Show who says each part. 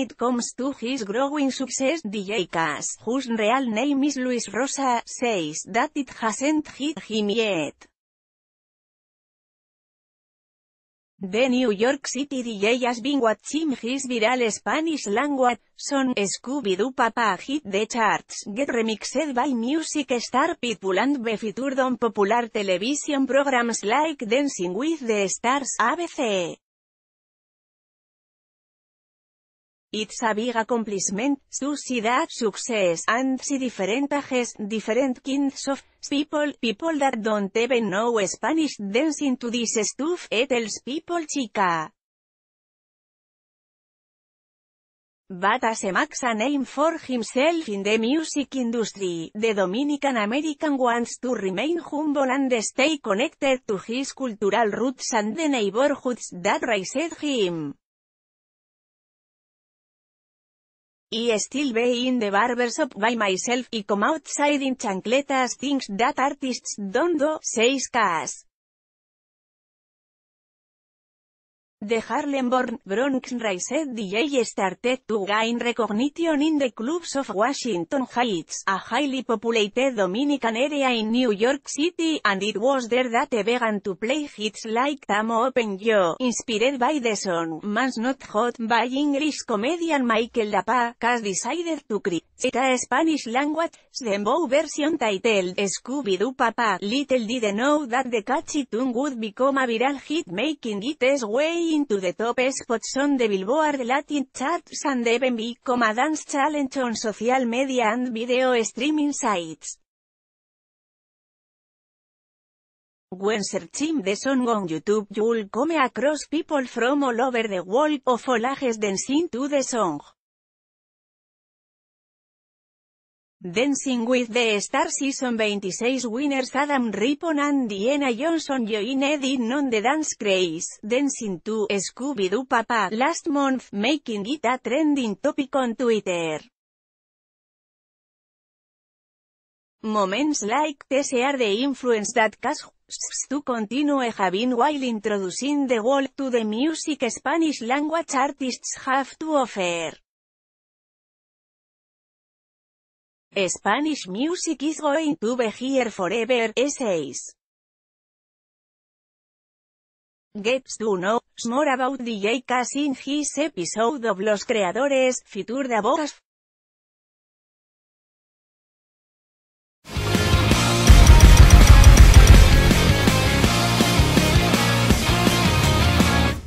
Speaker 1: it comes to his growing success DJ Cass, whose real name is Luis Rosa, says that it hasn't hit him yet. The New York City DJ has been watching his viral Spanish language son Scooby-Doo Papa hit the charts, get remixed by music star Pitbull and be featured on popular television programs like Dancing with the Stars ABC. It's a big accomplishment, to success and see different different kinds of people, people that don't even know Spanish dancing to this stuff, Etels eh, people chica. But as a a name for himself in the music industry, the Dominican American wants to remain humble and stay connected to his cultural roots and the neighborhoods that raised him. Y still be in the barbershop by myself, y come outside in chancletas things that artists don't do, 6 cas. The Harlem-born Bronx raised DJ started to gain recognition in the clubs of Washington Heights, a highly populated Dominican area in New York City, and it was there that he began to play hits like Tamo Open Yo, inspired by the song Man's Not Hot by English comedian Michael Dapa, has decided to create a Spanish-language dembow version titled Scooby-Doo Papa. Little did know that the catchy tune would become a viral hit making it his way into the top spots on the Billboard Latin charts and even become a dance challenge on social media and video streaming sites. When searching the song on YouTube you'll come across people from all over the world of all ages dancing to the song. Dancing with the Star Season 26 winners Adam Rippon and Diana Johnson join in non the dance craze, dancing to Scooby-Doo Papa last month, making it a trending topic on Twitter. Moments like this are the influence that to continue having while introducing the world to the music Spanish language artists have to offer. Spanish music is going to be here forever, 6. Gets to know more about DJ Cass in his episode of Los Creadores, featured de